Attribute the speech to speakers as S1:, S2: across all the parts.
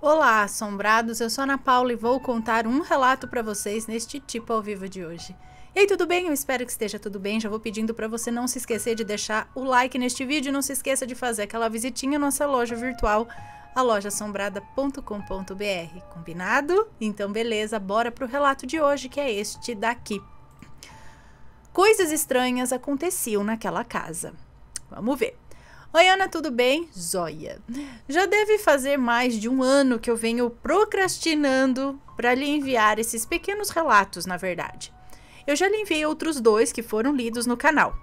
S1: Olá, assombrados! Eu sou a Ana Paula e vou contar um relato para vocês neste tipo ao vivo de hoje. E aí, tudo bem? Eu espero que esteja tudo bem. Já vou pedindo para você não se esquecer de deixar o like neste vídeo e não se esqueça de fazer aquela visitinha à nossa loja virtual, a lojasombrada.com.br. Combinado? Então, beleza, bora pro relato de hoje, que é este daqui. Coisas estranhas aconteciam naquela casa. Vamos ver. Oi, Ana, tudo bem? Zóia. Já deve fazer mais de um ano que eu venho procrastinando para lhe enviar esses pequenos relatos, na verdade. Eu já lhe enviei outros dois que foram lidos no canal.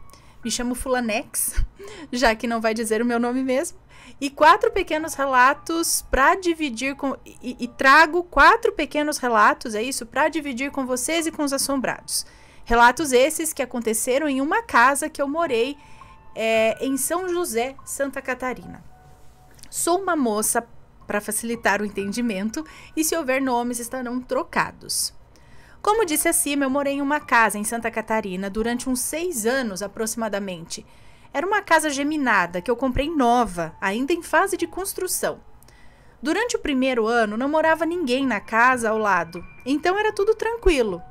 S1: Me chamo Fulanex, já que não vai dizer o meu nome mesmo. E quatro pequenos relatos para dividir com. E, e trago quatro pequenos relatos, é isso? Para dividir com vocês e com os assombrados. Relatos esses que aconteceram em uma casa que eu morei é, em São José, Santa Catarina. Sou uma moça para facilitar o entendimento e se houver nomes estarão trocados. Como disse acima, eu morei em uma casa em Santa Catarina durante uns seis anos aproximadamente. Era uma casa geminada que eu comprei nova, ainda em fase de construção. Durante o primeiro ano não morava ninguém na casa ao lado, então era tudo tranquilo.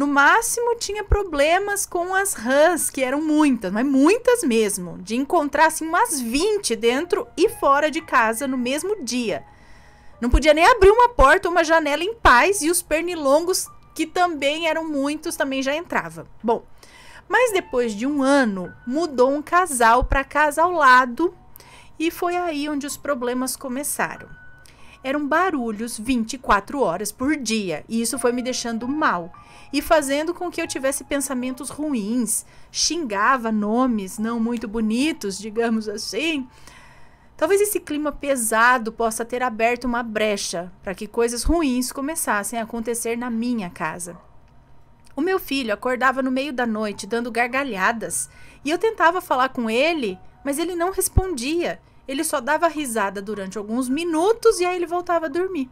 S1: No máximo, tinha problemas com as rãs, que eram muitas, mas muitas mesmo, de encontrar assim umas 20 dentro e fora de casa no mesmo dia. Não podia nem abrir uma porta ou uma janela em paz e os pernilongos, que também eram muitos, também já entrava. Bom, mas depois de um ano, mudou um casal para casa ao lado e foi aí onde os problemas começaram eram barulhos 24 horas por dia, e isso foi me deixando mal e fazendo com que eu tivesse pensamentos ruins, xingava nomes não muito bonitos, digamos assim. Talvez esse clima pesado possa ter aberto uma brecha para que coisas ruins começassem a acontecer na minha casa. O meu filho acordava no meio da noite dando gargalhadas e eu tentava falar com ele, mas ele não respondia. Ele só dava risada durante alguns minutos e aí ele voltava a dormir.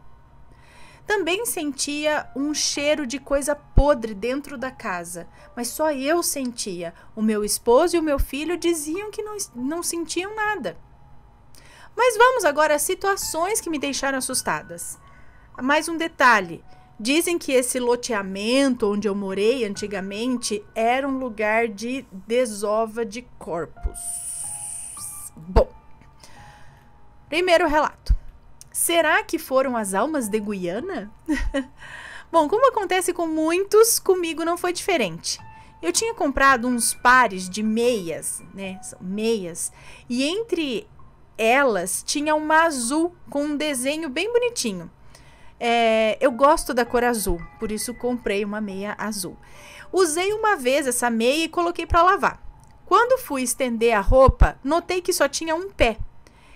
S1: Também sentia um cheiro de coisa podre dentro da casa, mas só eu sentia. O meu esposo e o meu filho diziam que não, não sentiam nada. Mas vamos agora às situações que me deixaram assustadas. Mais um detalhe: dizem que esse loteamento onde eu morei antigamente era um lugar de desova de corpos. Primeiro relato. Será que foram as almas de Guiana? Bom, como acontece com muitos, comigo não foi diferente. Eu tinha comprado uns pares de meias, né? São meias. E entre elas tinha uma azul com um desenho bem bonitinho. É, eu gosto da cor azul, por isso comprei uma meia azul. Usei uma vez essa meia e coloquei para lavar. Quando fui estender a roupa, notei que só tinha um pé.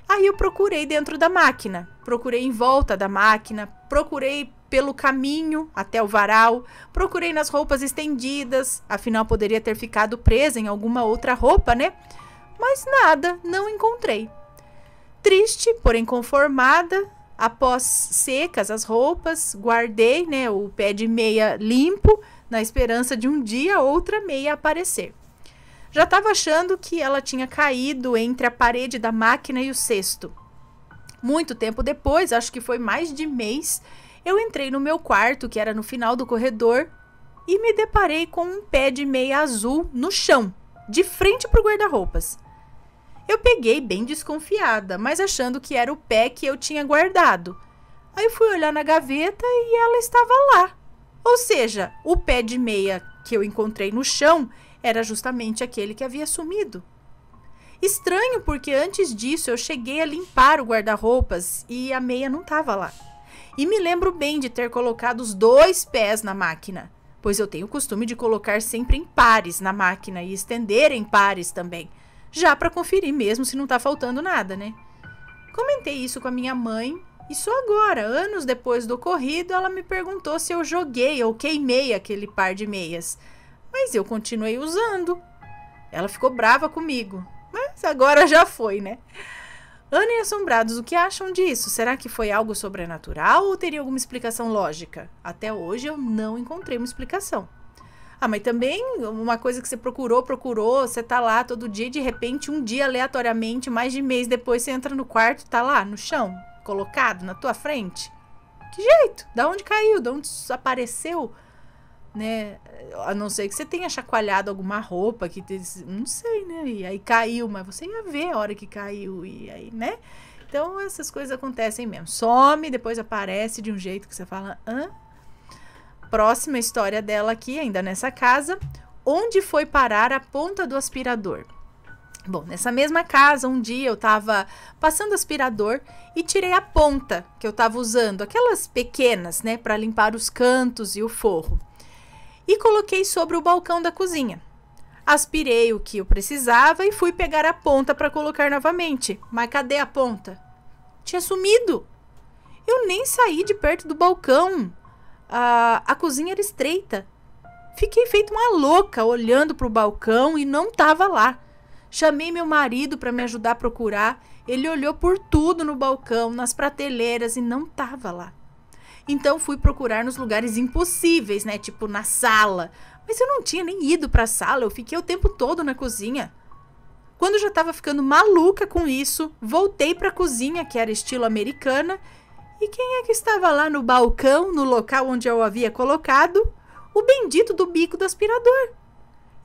S1: Aí eu procurei dentro da máquina, procurei em volta da máquina, procurei pelo caminho até o varal, procurei nas roupas estendidas, afinal poderia ter ficado presa em alguma outra roupa, né? Mas nada, não encontrei. Triste, porém conformada, após secas as roupas, guardei, né, o pé de meia limpo, na esperança de um dia outra meia aparecer. Já estava achando que ela tinha caído entre a parede da máquina e o cesto. Muito tempo depois, acho que foi mais de mês, eu entrei no meu quarto, que era no final do corredor, e me deparei com um pé de meia azul no chão, de frente para o guarda-roupas. Eu peguei bem desconfiada, mas achando que era o pé que eu tinha guardado. Aí fui olhar na gaveta e ela estava lá. Ou seja, o pé de meia que eu encontrei no chão era justamente aquele que havia sumido. Estranho, porque antes disso eu cheguei a limpar o guarda-roupas e a meia não estava lá. E me lembro bem de ter colocado os dois pés na máquina, pois eu tenho o costume de colocar sempre em pares na máquina e estender em pares também, já para conferir mesmo se não está faltando nada, né? Comentei isso com a minha mãe e só agora, anos depois do ocorrido, ela me perguntou se eu joguei ou queimei aquele par de meias. Mas eu continuei usando. Ela ficou brava comigo, mas agora já foi, né? Ana e Assombrados, o que acham disso? Será que foi algo sobrenatural ou teria alguma explicação lógica? Até hoje eu não encontrei uma explicação. Ah, mas também uma coisa que você procurou, procurou, você tá lá todo dia, de repente, um dia aleatoriamente, mais de mês depois, você entra no quarto, e tá lá no chão, colocado na tua frente. Que jeito? Da onde caiu? Da onde apareceu? né? A não ser que você tenha chacoalhado alguma roupa que te, não sei, né? E aí caiu, mas você ia ver a hora que caiu e aí, né? Então essas coisas acontecem mesmo. Some, depois aparece de um jeito que você fala, hã? Próxima história dela aqui, ainda nessa casa, onde foi parar a ponta do aspirador? Bom, nessa mesma casa, um dia eu tava passando aspirador e tirei a ponta que eu tava usando, aquelas pequenas, né, para limpar os cantos e o forro e coloquei sobre o balcão da cozinha. Aspirei o que eu precisava e fui pegar a ponta para colocar novamente. Mas cadê a ponta? Tinha sumido. Eu nem saí de perto do balcão. A, a cozinha era estreita. Fiquei feito uma louca olhando para o balcão e não estava lá. Chamei meu marido para me ajudar a procurar. Ele olhou por tudo no balcão, nas prateleiras e não estava lá. Então fui procurar nos lugares impossíveis, né? Tipo na sala. Mas eu não tinha nem ido para a sala, eu fiquei o tempo todo na cozinha. Quando já estava ficando maluca com isso, voltei para a cozinha, que era estilo americana, e quem é que estava lá no balcão, no local onde eu havia colocado? O bendito do bico do aspirador.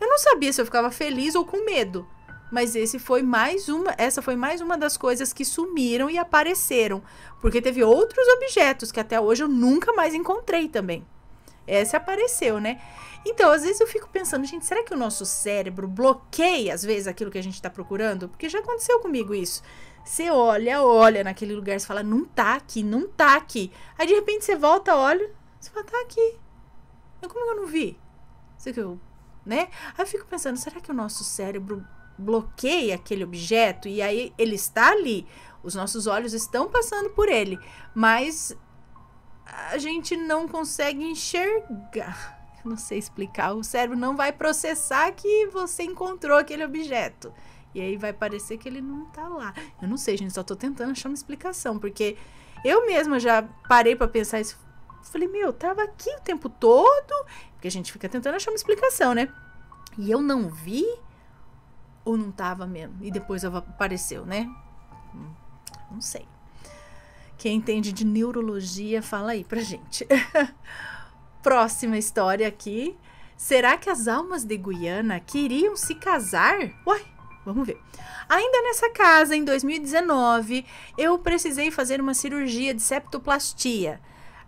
S1: Eu não sabia se eu ficava feliz ou com medo mas esse foi mais uma, essa foi mais uma das coisas que sumiram e apareceram, porque teve outros objetos que até hoje eu nunca mais encontrei também. Essa apareceu, né? Então, às vezes eu fico pensando, gente, será que o nosso cérebro bloqueia às vezes aquilo que a gente está procurando? Porque já aconteceu comigo isso. Você olha, olha naquele lugar, você fala, não tá aqui, não tá aqui. Aí de repente você volta, olha, você fala, tá aqui. Mas como eu não vi? Sei que eu, né? Aí eu fico pensando, será que o nosso cérebro bloqueia aquele objeto e aí ele está ali. Os nossos olhos estão passando por ele, mas a gente não consegue enxergar. Eu não sei explicar. O cérebro não vai processar que você encontrou aquele objeto. E aí vai parecer que ele não está lá. Eu não sei, gente, só estou tentando achar uma explicação, porque eu mesma já parei para pensar isso. Falei, meu, tava aqui o tempo todo, porque a gente fica tentando achar uma explicação, né? E eu não vi, ou não tava mesmo e depois apareceu, né? Hum, não sei. Quem entende de neurologia, fala aí pra gente. Próxima história aqui. Será que as almas de Guiana queriam se casar? Uai, vamos ver. Ainda nessa casa, em 2019, eu precisei fazer uma cirurgia de septoplastia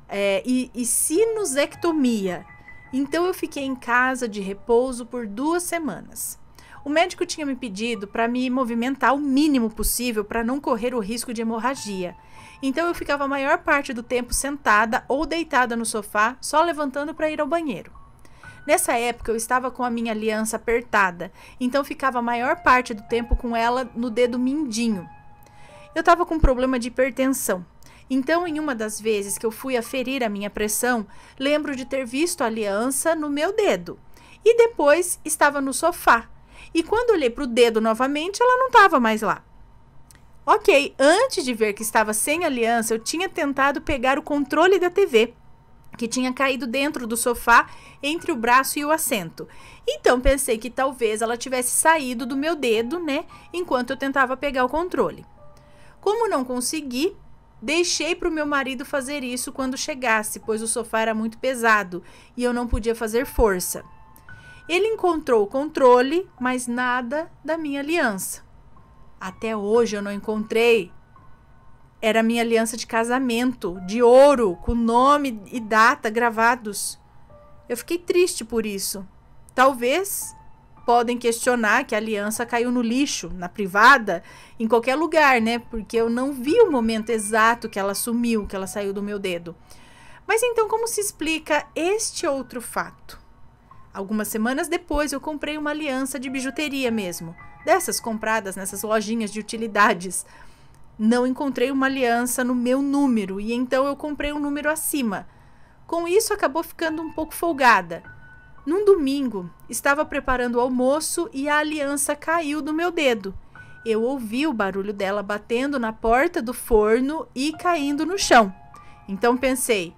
S1: é, e, e sinusectomia. Então eu fiquei em casa de repouso por duas semanas. O médico tinha me pedido para me movimentar o mínimo possível para não correr o risco de hemorragia. Então eu ficava a maior parte do tempo sentada ou deitada no sofá, só levantando para ir ao banheiro. Nessa época eu estava com a minha aliança apertada, então ficava a maior parte do tempo com ela no dedo mindinho. Eu estava com problema de hipertensão. Então, em uma das vezes que eu fui aferir a minha pressão, lembro de ter visto a aliança no meu dedo. E depois estava no sofá, e quando olhei para o dedo novamente, ela não estava mais lá. Ok, antes de ver que estava sem aliança, eu tinha tentado pegar o controle da TV, que tinha caído dentro do sofá entre o braço e o assento. Então pensei que talvez ela tivesse saído do meu dedo, né? Enquanto eu tentava pegar o controle. Como não consegui, Deixei para o meu marido fazer isso quando chegasse, pois o sofá era muito pesado e eu não podia fazer força. Ele encontrou o controle, mas nada da minha aliança. Até hoje eu não encontrei. Era minha aliança de casamento, de ouro, com nome e data gravados. Eu fiquei triste por isso. Talvez podem questionar que a aliança caiu no lixo, na privada, em qualquer lugar, né? Porque eu não vi o momento exato que ela sumiu, que ela saiu do meu dedo. Mas então, como se explica este outro fato? Algumas semanas depois eu comprei uma aliança de bijuteria mesmo, dessas compradas nessas lojinhas de utilidades. Não encontrei uma aliança no meu número e então eu comprei um número acima. Com isso acabou ficando um pouco folgada. Num domingo, estava preparando o almoço e a aliança caiu do meu dedo. Eu ouvi o barulho dela batendo na porta do forno e caindo no chão. Então pensei: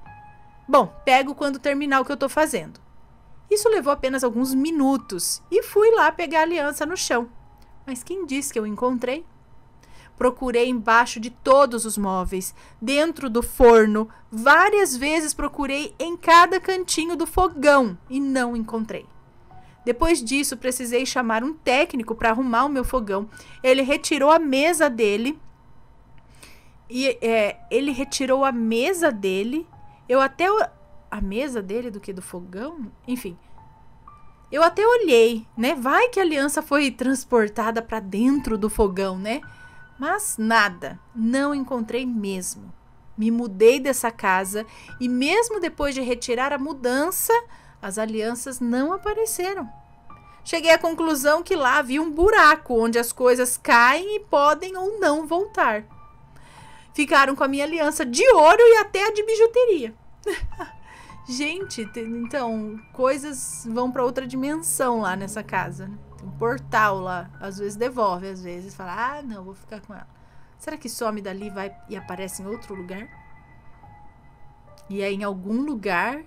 S1: bom, pego quando terminar o que eu estou fazendo. Isso levou apenas alguns minutos e fui lá pegar a aliança no chão. Mas quem disse que eu encontrei? Procurei embaixo de todos os móveis, dentro do forno, várias vezes procurei em cada cantinho do fogão e não encontrei. Depois disso, precisei chamar um técnico para arrumar o meu fogão. Ele retirou a mesa dele. E é, ele retirou a mesa dele. Eu até a mesa dele do que do fogão, enfim. Eu até olhei, né? Vai que a aliança foi transportada para dentro do fogão, né? Mas nada, não encontrei mesmo. Me mudei dessa casa e, mesmo depois de retirar a mudança, as alianças não apareceram. Cheguei à conclusão que lá havia um buraco onde as coisas caem e podem ou não voltar. Ficaram com a minha aliança de ouro e até a de bijuteria. Gente, então, coisas vão para outra dimensão lá nessa casa. Tem um portal lá. Às vezes devolve, às vezes fala, ah, não, vou ficar com ela. Será que some dali vai e aparece em outro lugar? E aí, em algum lugar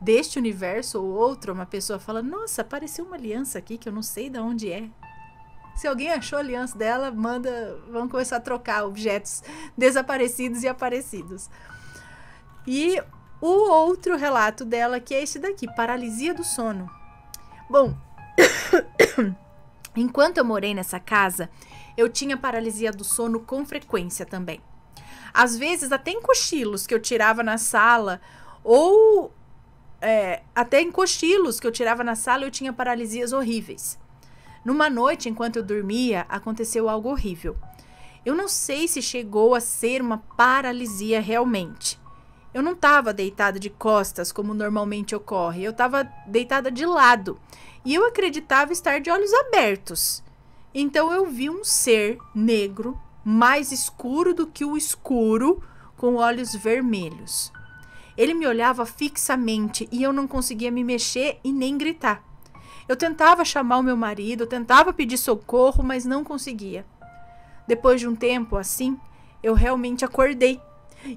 S1: deste universo ou outro, uma pessoa fala: Nossa, apareceu uma aliança aqui que eu não sei de onde é. Se alguém achou a aliança dela, manda. Vamos começar a trocar objetos desaparecidos e aparecidos. E o outro relato dela, que é esse daqui, paralisia do sono. Bom, enquanto eu morei nessa casa, eu tinha paralisia do sono com frequência também. Às vezes, até em cochilos que eu tirava na sala, ou é, até em cochilos que eu tirava na sala, eu tinha paralisias horríveis. Numa noite, enquanto eu dormia, aconteceu algo horrível. Eu não sei se chegou a ser uma paralisia realmente, eu não estava deitada de costas, como normalmente ocorre. Eu estava deitada de lado. E eu acreditava estar de olhos abertos. Então eu vi um ser negro, mais escuro do que o escuro, com olhos vermelhos. Ele me olhava fixamente e eu não conseguia me mexer e nem gritar. Eu tentava chamar o meu marido, tentava pedir socorro, mas não conseguia. Depois de um tempo assim, eu realmente acordei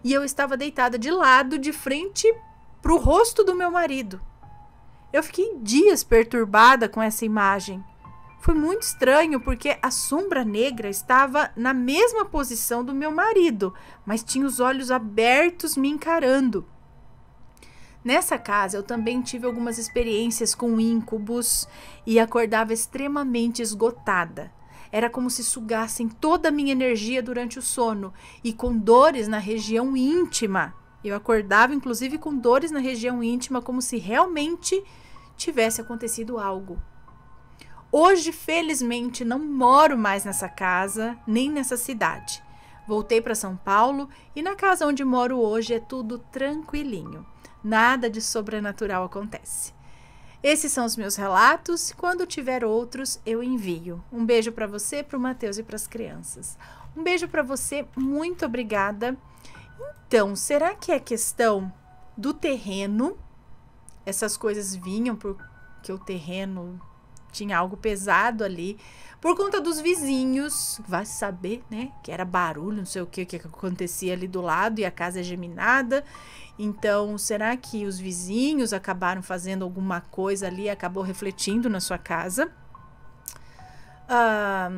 S1: e eu estava deitada de lado, de frente para o rosto do meu marido. Eu fiquei dias perturbada com essa imagem. Foi muito estranho porque a sombra negra estava na mesma posição do meu marido, mas tinha os olhos abertos me encarando. Nessa casa eu também tive algumas experiências com íncubos e acordava extremamente esgotada. Era como se sugassem toda a minha energia durante o sono e com dores na região íntima. Eu acordava, inclusive, com dores na região íntima, como se realmente tivesse acontecido algo. Hoje, felizmente, não moro mais nessa casa nem nessa cidade. Voltei para São Paulo e na casa onde moro hoje é tudo tranquilinho. Nada de sobrenatural acontece. Esses são os meus relatos. Quando tiver outros, eu envio. Um beijo para você, para o Matheus e para as crianças. Um beijo para você, muito obrigada. Então, será que é questão do terreno? Essas coisas vinham porque o terreno tinha algo pesado ali, por conta dos vizinhos, vai saber, né? Que era barulho, não sei o que, que acontecia ali do lado e a casa é geminada. Então, será que os vizinhos acabaram fazendo alguma coisa ali, acabou refletindo na sua casa? Ah,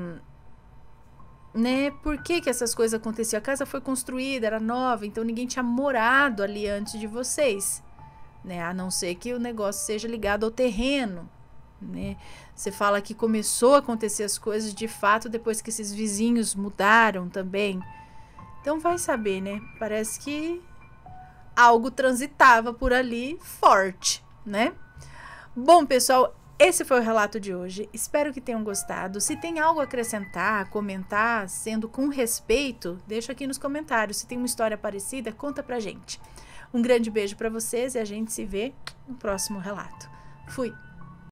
S1: né? Por que, que essas coisas aconteciam? A casa foi construída, era nova, então ninguém tinha morado ali antes de vocês, né? A não ser que o negócio seja ligado ao terreno. Né? Você fala que começou a acontecer as coisas de fato depois que esses vizinhos mudaram também. Então vai saber, né? Parece que algo transitava por ali forte, né? Bom, pessoal, esse foi o relato de hoje. Espero que tenham gostado. Se tem algo a acrescentar, comentar, sendo com respeito, deixa aqui nos comentários. Se tem uma história parecida, conta pra gente. Um grande beijo para vocês e a gente se vê no próximo relato. Fui.